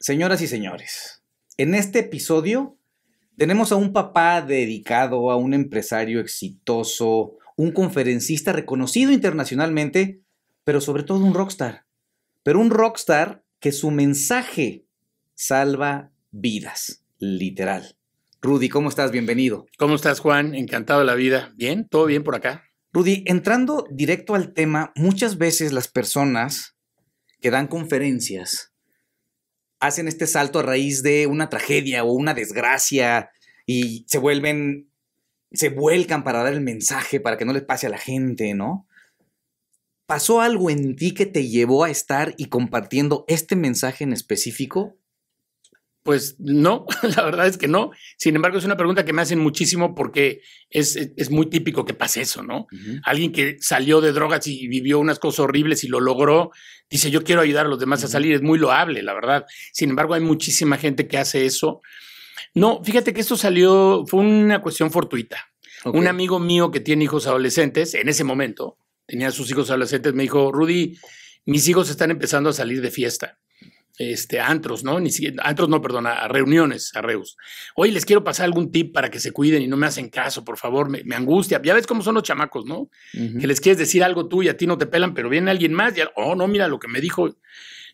Señoras y señores, en este episodio tenemos a un papá dedicado, a un empresario exitoso, un conferencista reconocido internacionalmente, pero sobre todo un rockstar. Pero un rockstar que su mensaje salva vidas, literal. Rudy, ¿cómo estás? Bienvenido. ¿Cómo estás, Juan? Encantado de la vida. ¿Bien? ¿Todo bien por acá? Rudy, entrando directo al tema, muchas veces las personas que dan conferencias hacen este salto a raíz de una tragedia o una desgracia y se vuelven, se vuelcan para dar el mensaje, para que no les pase a la gente, ¿no? ¿Pasó algo en ti que te llevó a estar y compartiendo este mensaje en específico? Pues no, la verdad es que no. Sin embargo, es una pregunta que me hacen muchísimo porque es, muy típico que pase eso, ¿no? Alguien que salió de drogas y vivió unas cosas horribles y lo logró, dice, yo quiero ayudar a los demás a salir, es muy loable, la verdad. Sin embargo, hay muchísima gente que hace eso. No, fíjate que esto salió, fue una cuestión fortuita. Un amigo mío que tiene hijos adolescentes, en ese momento, tenía sus hijos adolescentes, me dijo, Rudy, mis hijos están empezando a salir de fiesta este, antros, ¿no? Ni siquiera, antros no, perdón, a, reuniones, a reus. Oye, les quiero pasar algún tip para que se cuiden y no me hacen caso, por favor, me, angustia. Ya ves cómo son los chamacos, ¿no? Que les quieres decir algo tú y a ti no te pelan, pero viene alguien más y, oh, no, mira lo que me dijo.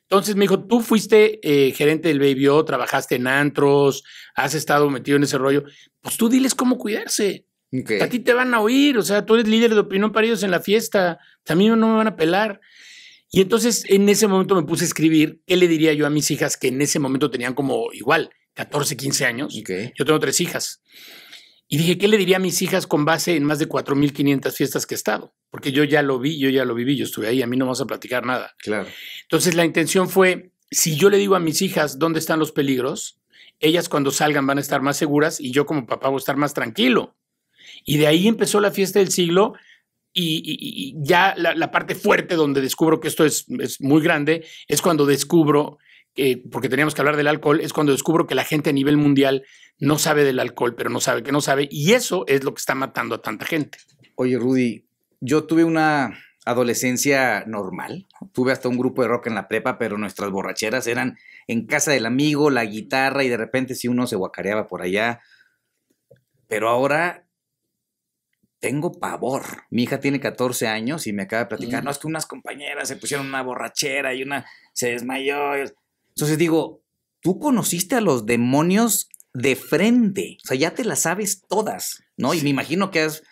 Entonces me dijo, tú fuiste eh, gerente del Baby trabajaste en antros, has estado metido en ese rollo. Pues tú diles cómo cuidarse. A ti te van a oír, o sea, tú eres líder de opinión paridos en la fiesta. También no me van a pelar. Y entonces en ese momento me puse a escribir qué le diría yo a mis hijas que en ese momento tenían como igual 14, 15 años. Yo tengo tres hijas. Y dije, ¿qué le diría a mis hijas con base en más de 4.500 fiestas que he estado? Porque yo ya lo vi, yo ya lo viví, yo estuve ahí, a mí no vamos a platicar nada. Claro. Entonces la intención fue, si yo le digo a mis hijas dónde están los peligros, ellas cuando salgan van a estar más seguras y yo como papá voy a estar más tranquilo. Y de ahí empezó la fiesta del siglo y, ya la, parte fuerte donde descubro que esto es, muy grande es cuando descubro, porque teníamos que hablar del alcohol, es cuando descubro que la gente a nivel mundial no sabe del alcohol, pero no sabe que no sabe. Y eso es lo que está matando a tanta gente. Oye, Rudy, yo tuve una adolescencia normal. Tuve hasta un grupo de rock en la prepa, pero nuestras borracheras eran en casa del amigo, la guitarra y de repente si uno se guacareaba por allá. Pero ahora tengo pavor. Mi hija tiene 14 años y me acaba de platicar, no, es que unas compañeras se pusieron una borrachera y una se desmayó. Entonces digo, tú conociste a los demonios de frente, o sea, ya te las sabes todas, ¿no? Y me imagino que has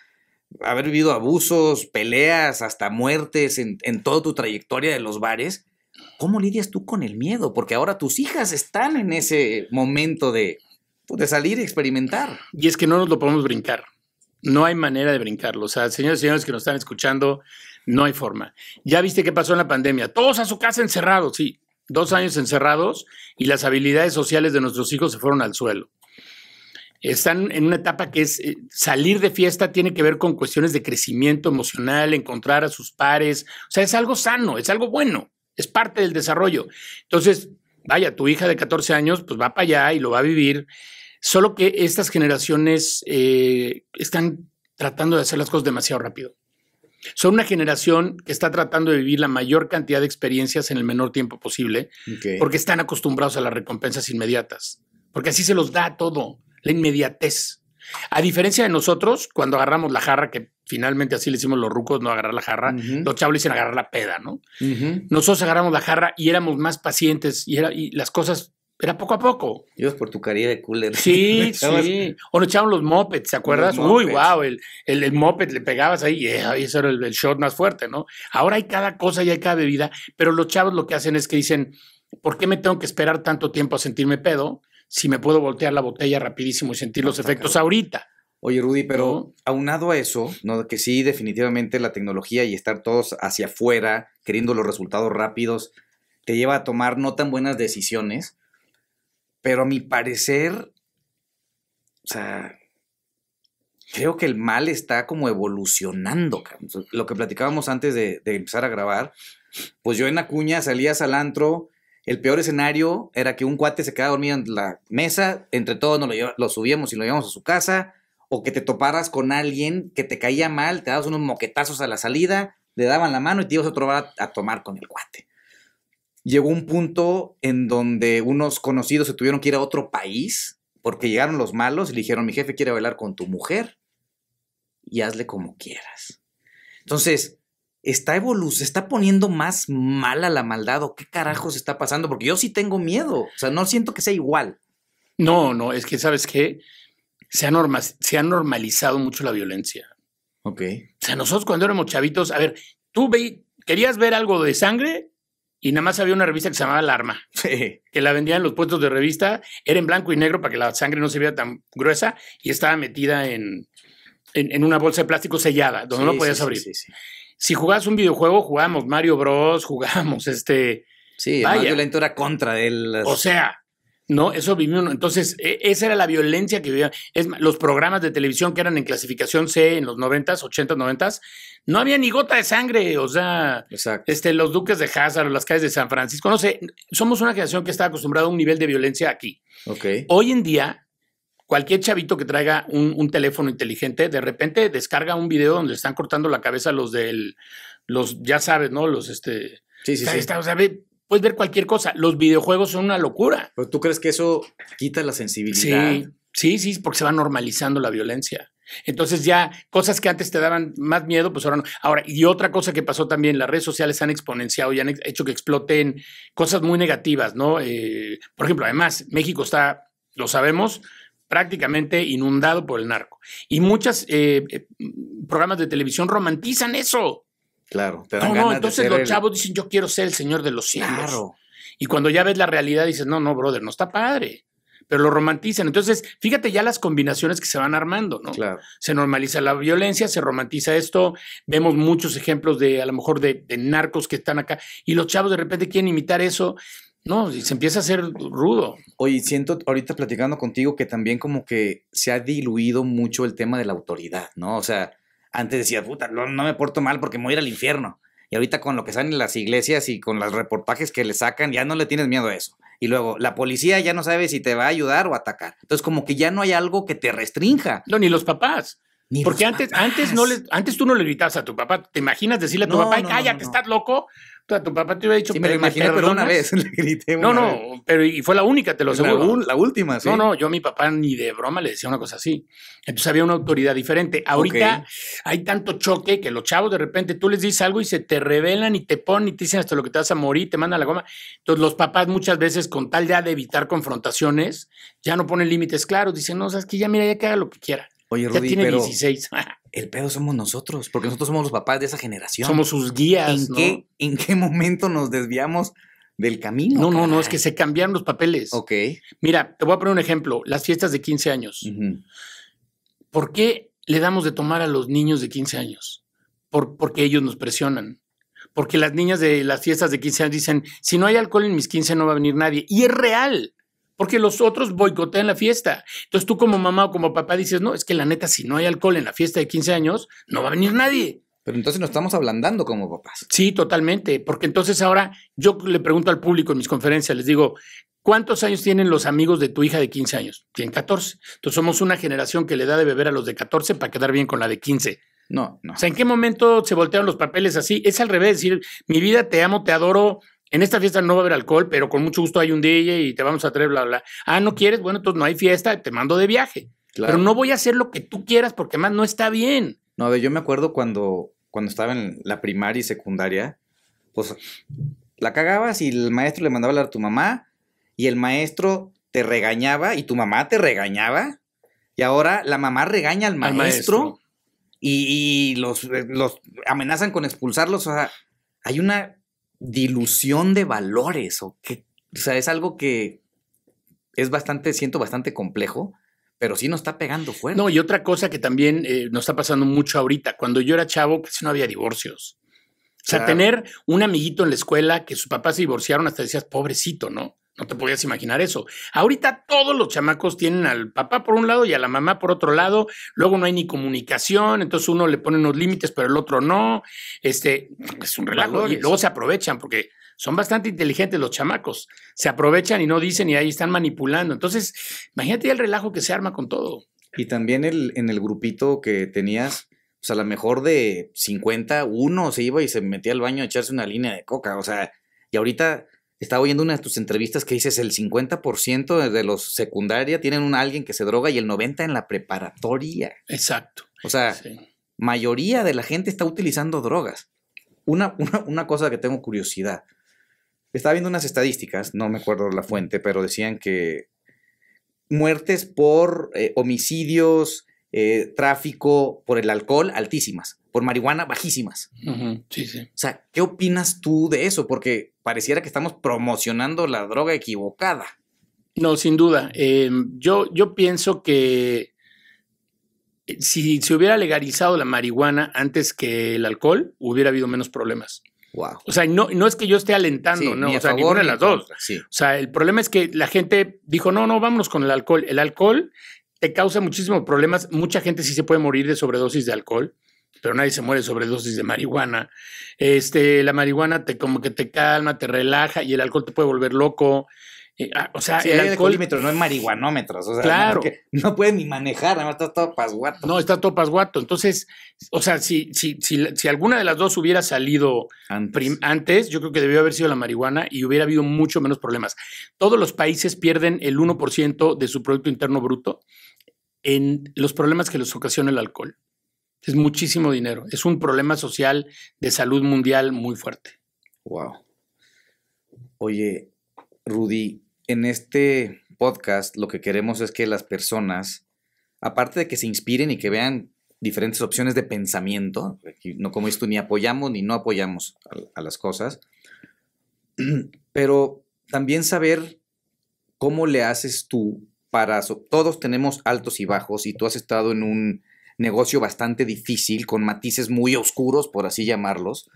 haber vivido abusos, peleas, hasta muertes en, toda tu trayectoria de los bares. ¿Cómo lidias tú con el miedo? Porque ahora tus hijas están en ese momento de, pues, de salir y experimentar. Y es que no nos lo podemos brincar. No hay manera de brincarlo. O sea, señores y señores que nos están escuchando, no hay forma. Ya viste qué pasó en la pandemia. Todos a su casa encerrados, sí. Dos años encerrados y las habilidades sociales de nuestros hijos se fueron al suelo. Están en una etapa que es eh, salir de fiesta tiene que ver con cuestiones de crecimiento emocional, encontrar a sus pares. O sea, es algo sano, es algo bueno, es parte del desarrollo. Entonces, vaya, tu hija de 14 años, pues va para allá y lo va a vivir. Solo que estas generaciones eh, están tratando de hacer las cosas demasiado rápido. Son una generación que está tratando de vivir la mayor cantidad de experiencias en el menor tiempo posible, porque están acostumbrados a las recompensas inmediatas, porque así se los da todo, la inmediatez. A diferencia de nosotros, cuando agarramos la jarra, que finalmente así le hicimos los rucos, no agarrar la jarra, los chavos agarrar la peda, ¿no? Nosotros agarramos la jarra y éramos más pacientes y, era, y las cosas era poco a poco. Dios, por tu caría de cooler. Sí, sí. O nos echaban los mopeds, ¿te acuerdas? Uy, wow, el, el, moped le pegabas ahí y eh, eso era el, el, shot más fuerte, ¿no? Ahora hay cada cosa y hay cada bebida, pero los chavos lo que hacen es que dicen, ¿por qué me tengo que esperar tanto tiempo a sentirme pedo si me puedo voltear la botella rapidísimo y sentir los efectos ahorita? Oye, Rudy, pero aunado a eso, ¿no? que sí, definitivamente la tecnología y estar todos hacia afuera, queriendo los resultados rápidos, te lleva a tomar no tan buenas decisiones. Pero a mi parecer, o sea, creo que el mal está como evolucionando. Lo que platicábamos antes de, empezar a grabar, pues yo en Acuña salías al antro. El peor escenario era que un cuate se quedaba dormido en la mesa, entre todos nos lo, subíamos y lo llevamos a su casa, o que te toparas con alguien que te caía mal, te dabas unos moquetazos a la salida, le daban la mano y te ibas a otro a tomar con el cuate llegó un punto en donde unos conocidos se tuvieron que ir a otro país porque llegaron los malos y le dijeron, mi jefe quiere bailar con tu mujer y hazle como quieras. Entonces, está evolu se está poniendo más mala la maldad o qué carajos está pasando, porque yo sí tengo miedo, o sea, no siento que sea igual. No, no, es que sabes qué? se ha, se normalizado mucho la violencia. Ok. O sea, nosotros cuando éramos chavitos, a ver, tú querías ver algo de sangre, y nada más había una revista que se llamaba Alarma, sí. que la vendían en los puestos de revista, era en blanco y negro para que la sangre no se viera tan gruesa y estaba metida en, en, una bolsa de plástico sellada, donde no podías abrir. Si jugabas un videojuego, jugábamos Mario Bros, jugábamos este... Sí, la era contra él. O sea, ¿no? Eso uno. Entonces, e, esa era la violencia que vivían Es, los programas de televisión que eran en clasificación C en los 90s, 80s, no había ni gota de sangre. O sea, este, los duques de Hazard, las calles de San Francisco, no sé. Somos una generación que está acostumbrada a un nivel de violencia aquí. Hoy en día, cualquier chavito que traiga un, teléfono inteligente, de repente descarga un video donde están cortando la cabeza los del, los, ya sabes, ¿no? Los, este... Sí, sí, sí. Está, o sea, ve, puedes ver cualquier cosa. Los videojuegos son una locura. Pero tú crees que eso quita la sensibilidad. Sí, sí, sí, porque se va normalizando la violencia. Entonces ya cosas que antes te daban más miedo, pues ahora no. Ahora, y otra cosa que pasó también, las redes sociales han exponenciado y han hecho que exploten cosas muy negativas, ¿no? Eh, por ejemplo, además, México está, lo sabemos, prácticamente inundado por el narco. Y muchas eh, eh, programas de televisión romantizan eso. Claro, te dan no, ganas no, entonces los chavos dicen, yo quiero ser el señor de los cielos. Claro. Y cuando ya ves la realidad dices, no, no, brother, no está padre. Pero lo romantizan. Entonces, fíjate ya las combinaciones que se van armando, ¿no? Claro. Se normaliza la violencia, se romantiza esto. Vemos muchos ejemplos de, a lo mejor, de, de narcos que están acá. Y los chavos de repente quieren imitar eso. No, y se empieza a hacer rudo. Oye, siento ahorita platicando contigo que también como que se ha diluido mucho el tema de la autoridad, ¿no? O sea, antes decía, puta, no, no, me porto mal porque me voy a ir al infierno. Y ahorita con lo que salen en las iglesias y con los reportajes que le sacan, ya no le tienes miedo a eso. Y luego, la policía ya no sabe si te va a ayudar o atacar. Entonces, como que ya no hay algo que te restrinja. No, ni los papás. porque antes, antes, no les, antes tú no le gritabas a tu papá. ¿Te imaginas decirle a tu papá, cállate, estás loco? tu papá te hubiera dicho, sí, me lo imaginé, pero una vez le grité. no, no, pero y fue la única, te lo aseguro. La, última, sí. No, no, yo a mi papá ni de broma le decía una cosa así. Entonces había una autoridad diferente. Ahorita hay tanto choque que los chavos de repente tú les dices algo y se te revelan y te ponen y te dicen hasta lo que te vas a morir, te mandan la goma. Entonces los papás muchas veces con tal ya de evitar confrontaciones, ya no ponen límites claros, dicen, no, sabes que ya mira, ya que haga lo que quiera. Oye, Rudy, ya tiene pero 16. el pedo somos nosotros, porque nosotros somos los papás de esa generación. Somos sus guías. ¿En, qué, ¿en qué momento nos desviamos del camino? No, no, no, es que se cambiaron los papeles. Ok. Mira, te voy a poner un ejemplo, las fiestas de 15 años. ¿Por qué le damos de tomar a los niños de 15 años? Por, porque ellos nos presionan. Porque las niñas de las fiestas de 15 años dicen, si no hay alcohol en mis 15 no va a venir nadie. Y es real porque los otros boicotean la fiesta. Entonces tú como mamá o como papá dices, no, es que la neta, si no hay alcohol en la fiesta de 15 años, no va a venir nadie. Pero entonces nos estamos ablandando como papás. Sí, totalmente, porque entonces ahora yo le pregunto al público en mis conferencias, les digo, ¿cuántos años tienen los amigos de tu hija de 15 años? Tienen 14. Entonces somos una generación que le da de beber a los de 14 para quedar bien con la de 15. No, no. O sea, ¿en qué momento se voltearon los papeles así? Es al revés, decir, mi vida, te amo, te adoro, en esta fiesta no va a haber alcohol, pero con mucho gusto hay un DJ y te vamos a traer, bla, bla. Ah, no quieres, bueno, entonces no hay fiesta, te mando de viaje. Pero no voy a hacer lo que tú quieras porque más no está bien. No, a ver, yo me acuerdo cuando, cuando estaba en la primaria y secundaria, pues la cagabas y el maestro le mandaba a hablar a tu mamá y el maestro te regañaba y tu mamá te regañaba y ahora la mamá regaña al maestro, y, los, eh, los, amenazan con expulsarlos. O sea, hay una dilución de valores o que O sea, es algo que es bastante, siento bastante complejo, pero sí nos está pegando fuerte. No, y otra cosa que también eh, nos está pasando mucho ahorita, cuando yo era chavo, casi pues, no había divorcios. O sea, tener un amiguito en la escuela que sus papás se divorciaron hasta decías, pobrecito, ¿no? No te podías imaginar eso. Ahorita todos los chamacos tienen al papá por un lado y a la mamá por otro lado. Luego no hay ni comunicación, entonces uno le pone unos límites, pero el otro no. Este es un relajo. Y luego se aprovechan porque son bastante inteligentes los chamacos. Se aprovechan y no dicen y ahí están manipulando. Entonces, imagínate el relajo que se arma con todo. Y también el, en el grupito que tenías, pues a lo mejor de 50, uno se iba y se metía al baño a echarse una línea de coca. O sea, y ahorita estaba oyendo una de tus entrevistas que dices el 50% de los secundaria tienen un alguien que se droga y el 90% en la preparatoria. Exacto. O sea, mayoría de la gente está utilizando drogas. Una, una, cosa que tengo curiosidad. Estaba viendo unas estadísticas, no me acuerdo la fuente, pero decían que muertes por eh, homicidios, eh, tráfico, por el alcohol, altísimas por marihuana bajísimas. Sí, sí. O sea, ¿qué opinas tú de eso? Porque pareciera que estamos promocionando la droga equivocada. No, sin duda. Eh, yo, yo pienso que eh, si se hubiera legalizado la marihuana antes que el alcohol, hubiera habido menos problemas. Wow. O sea, no, es que yo esté alentando, no, o sea, de las dos. O sea, el problema es que la gente dijo, no, no, vámonos con el alcohol. El alcohol te causa muchísimos problemas. Mucha gente sí se puede morir de sobredosis de alcohol pero nadie se muere sobre dosis de marihuana. Este, la marihuana te como que te calma, te relaja y el alcohol te puede volver loco. Eh, ah, o sea, el alcoholímetro no es marihuanómetro. claro. No, puede ni manejar, además está todo pasguato. No, está todo pasguato. Entonces, o sea, si, si, alguna de las dos hubiera salido antes. antes. yo creo que debió haber sido la marihuana y hubiera habido mucho menos problemas. Todos los países pierden el 1% de su Producto Interno Bruto en los problemas que les ocasiona el alcohol. Es muchísimo dinero. Es un problema social de salud mundial muy fuerte. Wow. Oye, Rudy, en este podcast lo que queremos es que las personas, aparte de que se inspiren y que vean diferentes opciones de pensamiento, no como esto ni apoyamos ni no apoyamos a, las cosas, pero también saber cómo le haces tú para... todos tenemos altos y bajos y tú has estado en un negocio bastante difícil, con matices muy oscuros, por así llamarlos.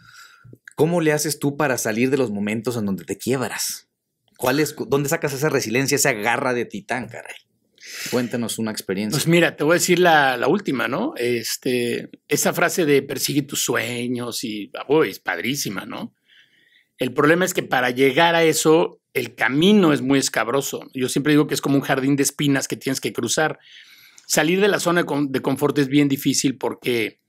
¿Cómo le haces tú para salir de los momentos en donde te quiebras? ¿Cuál es, ¿Dónde sacas esa resiliencia, esa garra de titán, caray? Cuéntanos una experiencia. Pues mira, te voy a decir la, última, ¿no? Este, esa frase de persigue tus sueños y es padrísima, ¿no? El problema es que para llegar a eso, el camino es muy escabroso. Yo siempre digo que es como un jardín de espinas que tienes que cruzar salir de la zona de confort es bien difícil porque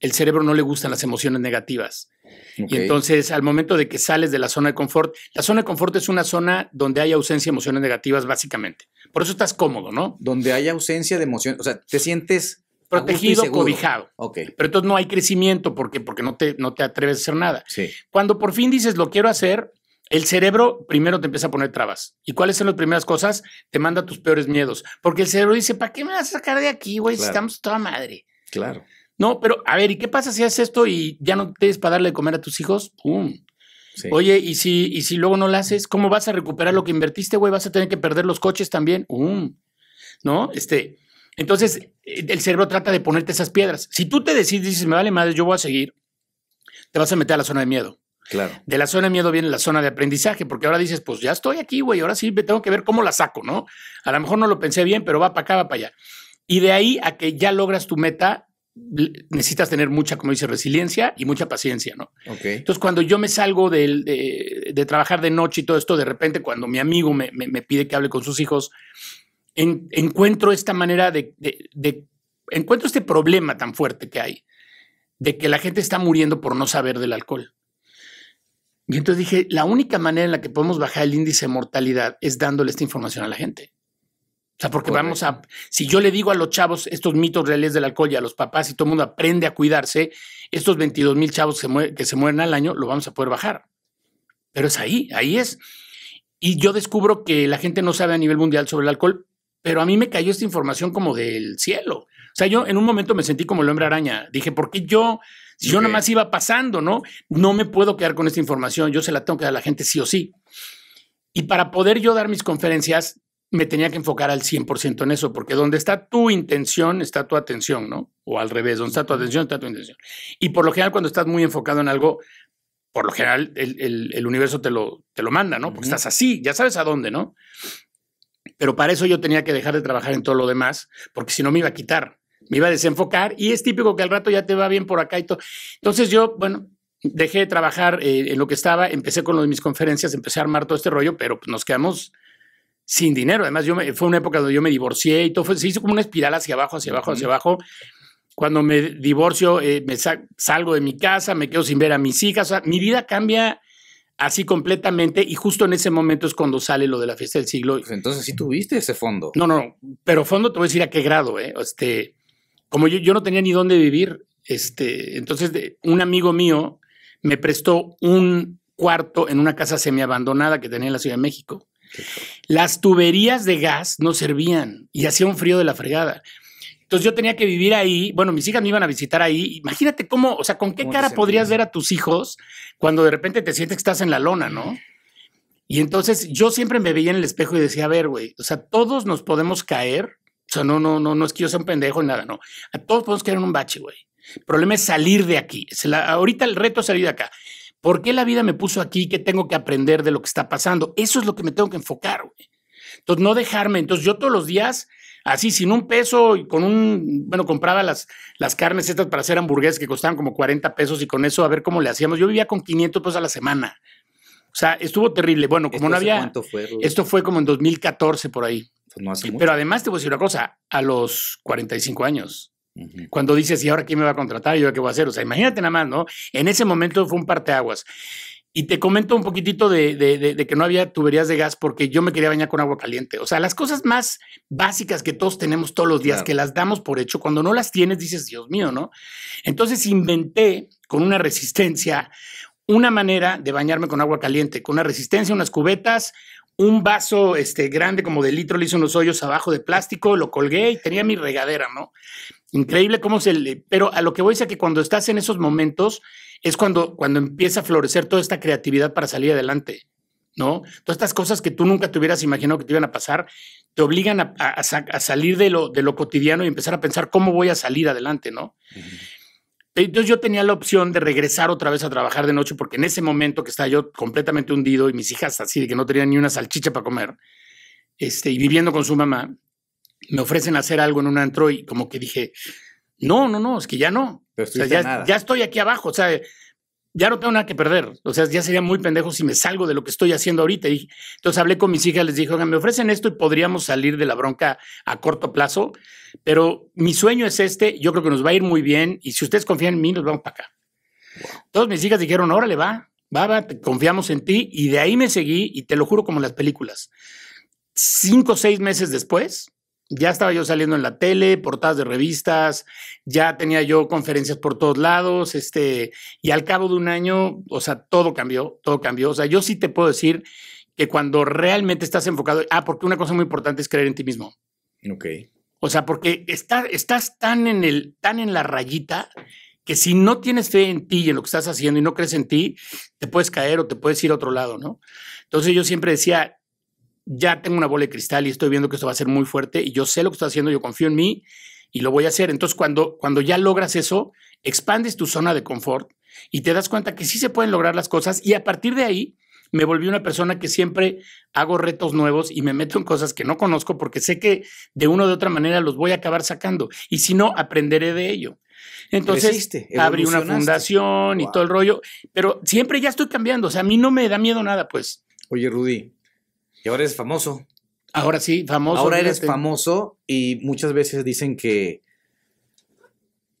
el cerebro no le gustan las emociones negativas. Y entonces, al momento de que sales de la zona de confort, la zona de confort es una zona donde hay ausencia de emociones negativas, básicamente. Por eso estás cómodo, ¿no? Donde hay ausencia de emociones, o sea, te sientes protegido, cobijado. Pero entonces no hay crecimiento porque, porque no, te, no te atreves a hacer nada. Cuando por fin dices lo quiero hacer, el cerebro primero te empieza a poner trabas. ¿Y cuáles son las primeras cosas? Te manda tus peores miedos. Porque el cerebro dice, ¿para qué me vas a sacar de aquí, güey? Si estamos toda madre. Claro. No, pero a ver, ¿y qué pasa si haces esto y ya no tienes para darle de comer a tus hijos? Oye, ¿y si, ¿y si luego no lo haces? ¿Cómo vas a recuperar lo que invertiste, güey? ¿Vas a tener que perder los coches también? ¿No? Este, entonces, eh, el cerebro trata de ponerte esas piedras. Si tú te decides, dices, me vale madre, yo voy a seguir, te vas a meter a la zona de miedo. Claro. De la zona de miedo viene la zona de aprendizaje, porque ahora dices, pues ya estoy aquí, güey, ahora sí me tengo que ver cómo la saco, ¿no? A lo mejor no lo pensé bien, pero va para acá, va para allá. Y de ahí a que ya logras tu meta, necesitas tener mucha, como dice, resiliencia y mucha paciencia, ¿no? Entonces, cuando yo me salgo de, de, trabajar de noche y todo esto, de repente, cuando mi amigo me, pide que hable con sus hijos, encuentro esta manera de, encuentro este problema tan fuerte que hay, de que la gente está muriendo por no saber del alcohol. Y entonces dije, la única manera en la que podemos bajar el índice de mortalidad es dándole esta información a la gente. O sea, porque vamos a, si yo le digo a los chavos estos mitos reales del alcohol y a los papás y todo el mundo aprende a cuidarse, estos 22 mil chavos que, que se mueren al año, lo vamos a poder bajar. Pero es ahí, ahí es. Y yo descubro que la gente no sabe a nivel mundial sobre el alcohol, pero a mí me cayó esta información como del cielo. O sea, yo en un momento me sentí como el hombre araña. Dije, ¿por qué yo yo nada nomás iba pasando, ¿no? No me puedo quedar con esta información, yo se la tengo que dar a la gente sí o sí. Y para poder yo dar mis conferencias, me tenía que enfocar al 100% en eso, porque donde está tu intención, está tu atención, ¿no? O al revés, donde está tu atención, está tu intención. Y por lo general, cuando estás muy enfocado en algo, por lo general el, universo te lo, te lo manda, ¿no? Porque estás así, ya sabes a dónde, ¿no? Pero para eso yo tenía que dejar de trabajar en todo lo demás, porque si no me iba a quitar me iba a desenfocar y es típico que al rato ya te va bien por acá y todo. Entonces yo, bueno, dejé de trabajar eh, en lo que estaba, empecé con lo de mis conferencias, empecé a armar todo este rollo, pero pues, nos quedamos sin dinero. Además, yo fue una época donde yo me divorcié y todo, se hizo como una espiral hacia abajo, hacia abajo, hacia abajo. Cuando me divorcio, eh, me salgo de mi casa, me quedo sin ver a mis hijas, mi vida cambia así completamente y justo en ese momento es cuando sale lo de la fiesta del siglo. Pues, entonces sí tuviste ese fondo. No, no, pero fondo te voy a decir a qué grado, ¿eh? Este, como yo, yo no tenía ni dónde vivir, este, entonces un amigo mío me prestó un cuarto en una casa semiabandonada que tenía en la Ciudad de México. Las tuberías de gas no servían y hacía un frío de la fregada. Entonces yo tenía que vivir ahí. Bueno, mis hijas me iban a visitar ahí. Imagínate cómo, o sea, con qué cara podrías ver a tus hijos cuando de repente te sientes que estás en la lona, ¿no? Y entonces yo siempre me veía en el espejo y decía, a ver, güey, o sea, todos nos podemos caer o sea, no, no, no, no es que yo sea un pendejo ni nada, no. A todos podemos caer en un bache, güey. El problema es salir de aquí. ahorita el reto es salir de acá. ¿Por qué la vida me puso aquí? ¿Qué tengo que aprender de lo que está pasando? Eso es lo que me tengo que enfocar, güey. Entonces, no dejarme. Entonces, yo todos los días, así, sin un peso y con un, bueno, compraba las, las carnes estas para hacer hamburguesas que costaban como 40 pesos y con eso a ver cómo le hacíamos. Yo vivía con 500 pesos a la semana. O sea, estuvo terrible. Bueno, como no había... esto fue como en 2014 por ahí. Pues, pero además te voy a decir una cosa, a los 45 años, cuando dices, ¿y ahora quién me va a contratar? ¿Y yo qué voy a hacer? O sea, imagínate nada más, ¿no? En ese momento fue un parteaguas. Y te comento un poquitito de, que no había tuberías de gas porque yo me quería bañar con agua caliente. O sea, las cosas más básicas que todos tenemos todos los días, que las damos por hecho, cuando no las tienes dices, Dios mío, ¿no? Entonces inventé con una resistencia una manera de bañarme con agua caliente, con una resistencia, unas cubetas, un vaso este, grande como de litro, le hice unos hoyos abajo de plástico, lo colgué y tenía mi regadera, ¿no? Increíble cómo se le... Pero a lo que voy es a que cuando estás en esos momentos es cuando, cuando empieza a florecer toda esta creatividad para salir adelante, ¿no? Todas estas cosas que tú nunca te hubieras imaginado que te iban a pasar, te obligan a, salir de lo, de lo cotidiano y empezar a pensar cómo voy a salir adelante, ¿no? Entonces yo tenía la opción de regresar otra vez a trabajar de noche porque en ese momento que estaba yo completamente hundido y mis hijas así de que no tenían ni una salchicha para comer este, y viviendo con su mamá, me ofrecen hacer algo en un antro y como que dije, no, no, no, es que ya no. ya, ya, estoy aquí abajo. O sea, ya no tengo nada que perder. O sea, ya sería muy pendejo si me salgo de lo que estoy haciendo ahorita. Y entonces hablé con mis hijas, les dije, oigan, me ofrecen esto y podríamos salir de la bronca a corto plazo, pero mi sueño es este, yo creo que nos va a ir muy bien y si ustedes confían en mí, nos vamos para acá. Entonces Todas mis hijas dijeron, órale, va, va, va, confiamos en ti y de ahí me seguí y te lo juro como las películas. Cinco o seis meses después, ya estaba yo saliendo en la tele, portadas de revistas, ya tenía yo conferencias por todos lados, este, y al cabo de un año, o sea, todo cambió, todo cambió. O sea, yo sí te puedo decir que cuando realmente estás enfocado, ah, porque una cosa muy importante es creer en ti mismo. Ok. O sea, porque estás tan en el, tan en la rayita que si no tienes fe en ti y en lo que estás haciendo y no crees en ti, te puedes caer o te puedes ir a otro lado, ¿no? Entonces yo siempre decía, ya tengo una bola de cristal y estoy viendo que esto va a ser muy fuerte y yo sé lo que estoy haciendo, yo confío en mí y lo voy a hacer. Entonces, cuando, cuando ya logras eso, expandes tu zona de confort y te das cuenta que sí se pueden lograr las cosas y a partir de ahí me volví una persona que siempre hago retos nuevos y me meto en cosas que no conozco porque sé que de una o de otra manera los voy a acabar sacando y si no, aprenderé de ello. Entonces abrí una fundación y todo el rollo, pero siempre ya estoy cambiando, o sea, a mí no me da miedo nada, pues. Oye, Rudy, y ahora eres famoso. Ahora sí, famoso. Ahora eres famoso y muchas veces dicen que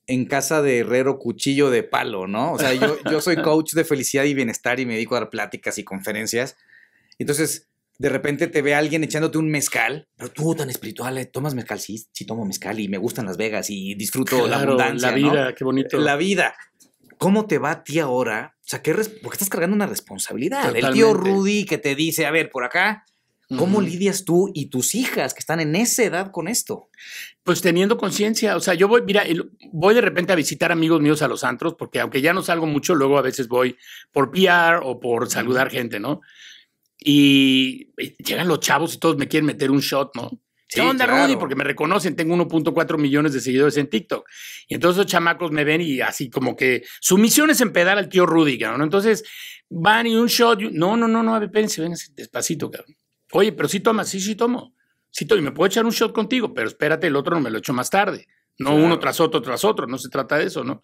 en casa de herrero cuchillo de palo, ¿no? O sea, yo, soy coach de felicidad y bienestar y me dedico a dar pláticas y conferencias. Entonces, de repente te ve alguien echándote un mezcal, pero tú tan espiritual, eh, ¿tomas mezcal? Sí, sí tomo mezcal y me gustan Las Vegas y disfruto la abundancia. La vida, qué bonito. La vida. ¿Cómo te va a ti ahora? O sea, ¿qué porque estás cargando una responsabilidad. El tío Rudy que te dice, a ver, por acá, ¿Cómo lidias tú y tus hijas que están en esa edad con esto? Pues teniendo conciencia, o sea, yo voy, mira, voy de repente a visitar amigos míos a los antros, porque aunque ya no salgo mucho, luego a veces voy por PR o por saludar gente, ¿no? Y llegan los chavos y todos me quieren meter un shot, ¿no? ¿Qué onda, Rudy? Porque me reconocen, tengo 1.4 millones de seguidores en TikTok. Y entonces los chamacos me ven y así como que su misión es empedar al tío Rudy, ¿no? Entonces van y un shot. No, no, no, no, espérense, ven despacito, cabrón. Oye, pero sí tomas, sí, sí tomo. Sí tomo y me puedo echar un shot contigo, pero espérate, el otro no me lo echo más tarde. No uno tras otro, tras otro, no se trata de eso, ¿no?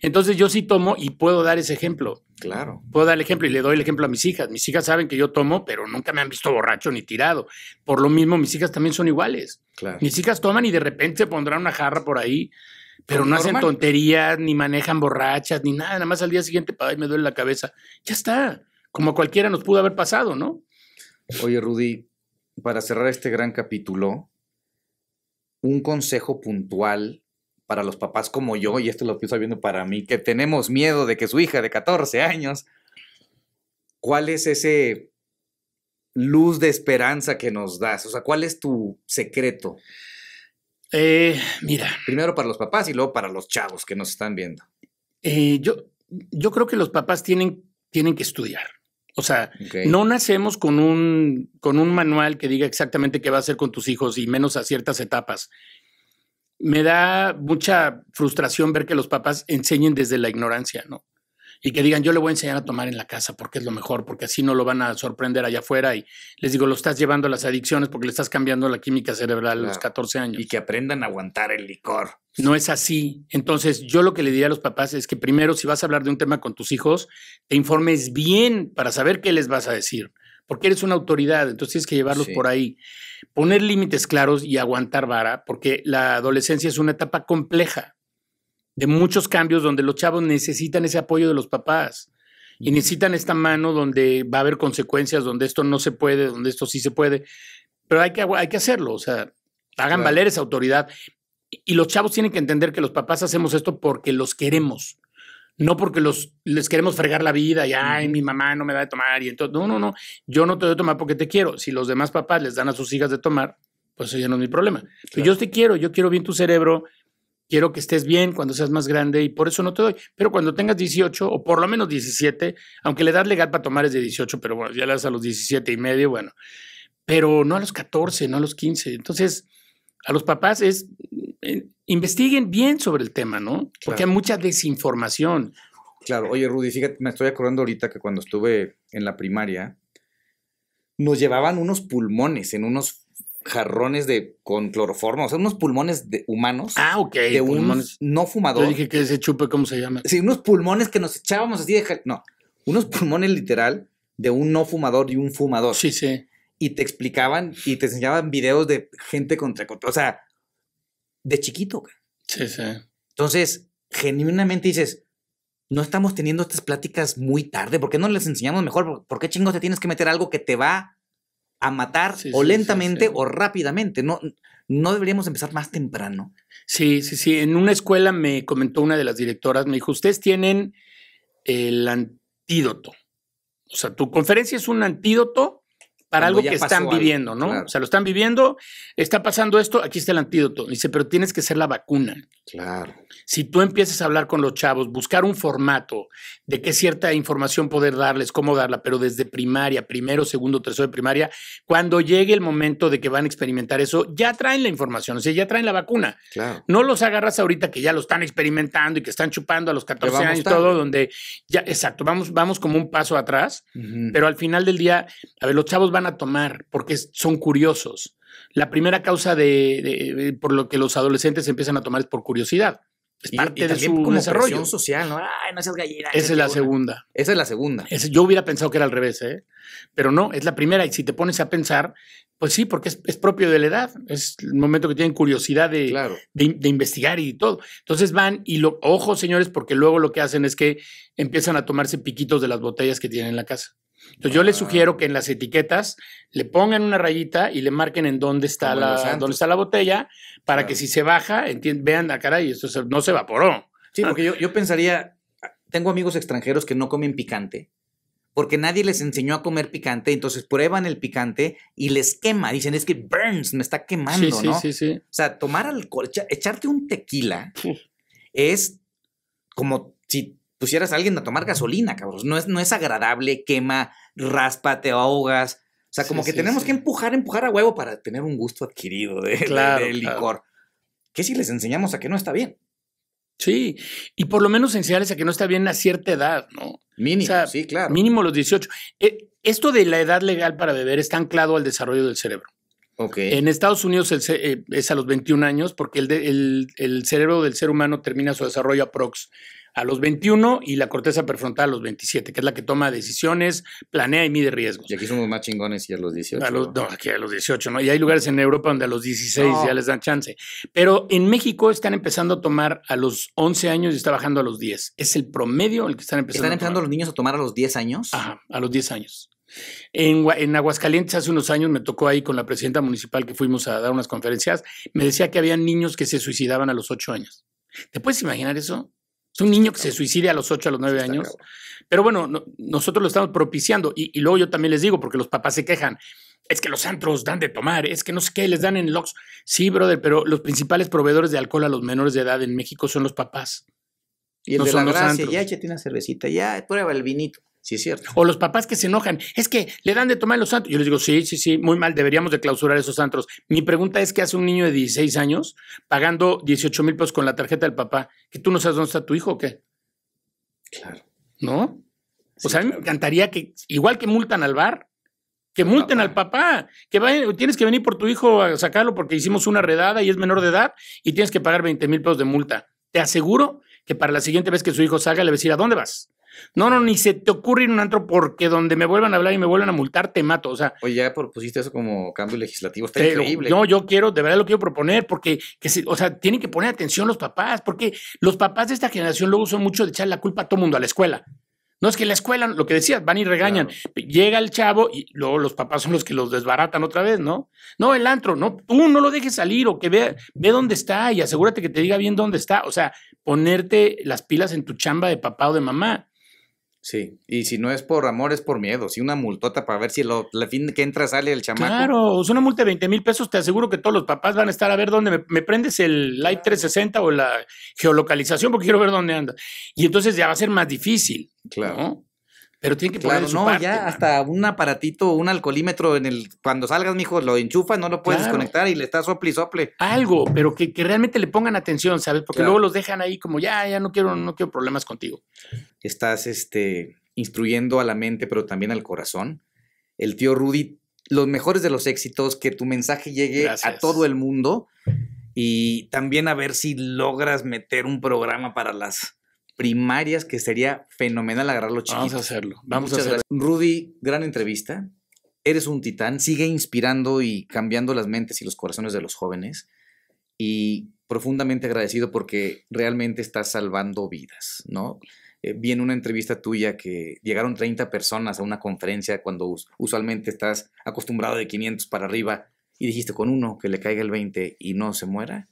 Entonces yo sí tomo y puedo dar ese ejemplo. Claro. Puedo dar el ejemplo y le doy el ejemplo a mis hijas. Mis hijas saben que yo tomo, pero nunca me han visto borracho ni tirado. Por lo mismo, mis hijas también son iguales. Claro. Mis hijas toman y de repente se pondrán una jarra por ahí, pero no hacen tonterías, ni manejan borrachas, ni nada. Nada más al día siguiente, me duele la cabeza. Ya está. Como cualquiera nos pudo haber pasado, ¿no? Oye, Rudy, para cerrar este gran capítulo, un consejo puntual para los papás como yo, y esto lo estoy sabiendo para mí, que tenemos miedo de que su hija de 14 años, ¿cuál es ese luz de esperanza que nos das? O sea, ¿cuál es tu secreto? Eh, mira. Primero para los papás y luego para los chavos que nos están viendo. Eh, yo, yo creo que los papás tienen, tienen que estudiar. O sea, no nacemos con un, con un manual que diga exactamente qué va a hacer con tus hijos y menos a ciertas etapas. Me da mucha frustración ver que los papás enseñen desde la ignorancia, ¿no? y que digan, yo le voy a enseñar a tomar en la casa porque es lo mejor, porque así no lo van a sorprender allá afuera y les digo, lo estás llevando a las adicciones porque le estás cambiando la química cerebral a los 14 años. Y que aprendan a aguantar el licor. No es así. Entonces, yo lo que le diría a los papás es que primero, si vas a hablar de un tema con tus hijos, te informes bien para saber qué les vas a decir, porque eres una autoridad, entonces tienes que llevarlos por ahí. Poner límites claros y aguantar vara, porque la adolescencia es una etapa compleja de muchos cambios donde los chavos necesitan ese apoyo de los papás y necesitan esta mano donde va a haber consecuencias, donde esto no se puede, donde esto sí se puede, pero hay que, hay que hacerlo, o sea, hagan valer esa autoridad. Y los chavos tienen que entender que los papás hacemos esto porque los queremos, no porque los, les queremos fregar la vida y, ay, mi mamá no me da de tomar y entonces, no, no, no, yo no te doy de tomar porque te quiero. Si los demás papás les dan a sus hijas de tomar, pues eso ya no es mi problema. Pues yo te quiero, yo quiero bien tu cerebro, quiero que estés bien cuando seas más grande y por eso no te doy. Pero cuando tengas 18 o por lo menos 17, aunque la edad legal para tomar es de 18, pero bueno, ya le das a los 17 y medio, bueno, pero no a los 14, no a los 15. Entonces, a los papás es, eh, investiguen bien sobre el tema, ¿no? Porque hay mucha desinformación. Claro, oye Rudy, fíjate, me estoy acordando ahorita que cuando estuve en la primaria, nos llevaban unos pulmones en unos jarrones de con cloroformo, o sea, unos pulmones de humanos. Ah, ok. De un no fumador. Yo dije que ese chupe, ¿cómo se llama? Sí, unos pulmones que nos echábamos así de. No, unos pulmones literal de un no fumador y un fumador. Sí, sí. Y te explicaban y te enseñaban videos de gente contra. O sea, de chiquito. Sí, sí. Entonces, genuinamente dices, no estamos teniendo estas pláticas muy tarde. ¿Por qué no les enseñamos mejor? ¿Por qué chingos te tienes que meter algo que te va a matar o lentamente o rápidamente. No, no deberíamos empezar más temprano. Sí, sí, sí. En una escuela me comentó una de las directoras, me dijo, ustedes tienen el antídoto. O sea, tu conferencia es un antídoto para algo que están viviendo, ¿no? O sea, lo están viviendo, está pasando esto, aquí está el antídoto. Dice, pero tienes que ser la vacuna. Claro. Si tú empiezas a hablar con los chavos, buscar un formato de qué cierta información poder darles, cómo darla, pero desde primaria, primero, segundo, tercero de primaria, cuando llegue el momento de que van a experimentar eso, ya traen la información, o sea, ya traen la vacuna. Claro. No los agarras ahorita que ya lo están experimentando y que están chupando a los 14 años y todo, donde ya, exacto, vamos, vamos como un paso atrás, pero al final del día, a ver, los chavos van a tomar porque son curiosos. La primera causa de, por lo que los adolescentes empiezan a tomar es por curiosidad. Es parte de su desarrollo social, ¿no? Ay, no seas gallina. Esa es la segunda. Esa es la segunda. yo hubiera pensado que era al revés, ¿eh? Pero no, es la primera. Y si te pones a pensar, pues sí, porque es, propio de la edad. Es el momento que tienen curiosidad de, de, de, investigar y todo. Entonces van y lo, ojo, señores, porque luego lo que hacen es que empiezan a tomarse piquitos de las botellas que tienen en la casa. Entonces yo les sugiero que en las etiquetas le pongan una rayita y le marquen en dónde está, la, dónde está la botella para que si se baja vean, la ah, cara esto no se evaporó. Sí, porque yo, pensaría, tengo amigos extranjeros que no comen picante porque nadie les enseñó a comer picante, entonces prueban el picante y les quema. Dicen, es que burns, me está quemando, sí, Sí, sí, O sea, tomar alcohol, echarte un tequila es como si pusieras a alguien a tomar gasolina, cabros. No es, no es agradable, quema, raspa, te ahogas. O sea, como que tenemos que empujar, empujar a huevo para tener un gusto adquirido de, licor. ¿Qué si les enseñamos a que no está bien? Sí, y por lo menos enseñarles a que no está bien a cierta edad, ¿no? Mínimo, sí, claro. Mínimo los 18. Eh, esto de la edad legal para beber está anclado al desarrollo del cerebro. Okay. En Estados Unidos eh, es a los 21 años porque el, cerebro del ser humano termina su desarrollo aprox a los 21 y la corteza prefrontal a los 27, que es la que toma decisiones, planea y mide riesgos. Y aquí somos más chingones y a los 18. A los, ¿no? aquí a los 18, ¿no? Y hay lugares en Europa donde a los 16 ya les dan chance. Pero en México están empezando a tomar a los 11 años y está bajando a los 10. Es el promedio el que están empezando. ¿Están empezando los niños a tomar a los 10 años? Ajá, a los 10 años. En, en, Aguascalientes hace unos años me tocó ahí con la presidenta municipal que fuimos a dar unas conferencias, me decía que había niños que se suicidaban a los 8 años. ¿Te puedes imaginar eso? Es un niño que se suicide a los 8, a los 9 años. Pero bueno, nosotros lo estamos propiciando. Y, luego yo también les digo, porque los papás se quejan, es que los antros dan de tomar, es que no sé qué, les dan en los Sí, brother, pero los principales proveedores de alcohol a los menores de edad en México son los papás. Y el de ya échate una cervecita, ya prueba el vinito. Sí, es cierto. O los papás que se enojan, es que le dan de tomar los santos. Yo les digo, sí, sí, sí, muy mal, deberíamos de clausurar esos santos. Mi pregunta es, ¿qué hace un niño de 16 años pagando 18 mil pesos con la tarjeta del papá? ¿Que tú no sabes dónde está tu hijo o qué? Claro. ¿No? o sea, a me encantaría que, igual que multan al bar, que multen al papá, que tienes que venir por tu hijo a sacarlo porque hicimos una redada y es menor de edad y tienes que pagar 20 mil pesos de multa. Te aseguro que para la siguiente vez que su hijo salga le vas a decir, ¿a dónde vas? No, no, ni se te ocurre ir a un antro porque donde me vuelvan a hablar y me vuelvan a multar, te mato. O sea. Oye, ya propusiste eso como cambio legislativo. Está increíble. No, yo quiero, de verdad lo quiero proponer porque, que o sea, tienen que poner atención los papás, porque los papás de esta generación luego son mucho de echar la culpa a todo mundo, a la escuela. No es que la escuela, lo que decías, van y regañan. Llega el chavo y luego los papás son los que los desbaratan otra vez, ¿no? No, el antro, no, tú no lo dejes salir o que vea, ve dónde está y asegúrate que te diga bien dónde está. O sea, ponerte las pilas en tu chamba de papá o de mamá. Sí, y si no es por amor, es por miedo. Si sí, una multota para ver si lo, la fin que entra sale el chamaco. Claro, es una multa de 20 mil pesos. Te aseguro que todos los papás van a estar a ver dónde me, prendes el tres 360 o la geolocalización porque quiero ver dónde anda. Y entonces ya va a ser más difícil. Claro. Pero tiene que claro, poner no, ya hasta un aparatito, un alcoholímetro en el cuando salgas, mijo, lo enchufas, no lo puedes desconectar y le estás sople y sople. Algo, pero que, realmente le pongan atención, ¿sabes? Porque luego los dejan ahí como ya, ya no quiero, no quiero problemas contigo. Estás este instruyendo a la mente, pero también al corazón. El tío Rudy, los mejores de los éxitos, que tu mensaje llegue a todo el mundo y también a ver si logras meter un programa para las primarias que sería fenomenal agarrarlo chiquito. Vamos a hacerlo. Vamos a hacerlo. Rudy, gran entrevista. Eres un titán, sigue inspirando y cambiando las mentes y los corazones de los jóvenes. Y profundamente agradecido porque realmente estás salvando vidas, ¿no? Eh, vi en una entrevista tuya que llegaron 30 personas a una conferencia cuando usualmente estás acostumbrado de 500 para arriba y dijiste con uno que le caiga el 20 y no se muera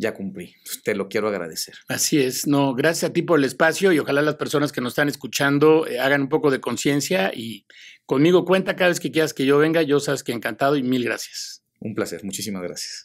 ya cumplí. Te lo quiero agradecer. Así es. No, gracias a ti por el espacio y ojalá las personas que nos están escuchando eh, hagan un poco de conciencia y conmigo cuenta cada vez que quieras que yo venga. Yo sabes que encantado y mil gracias. Un placer. Muchísimas gracias.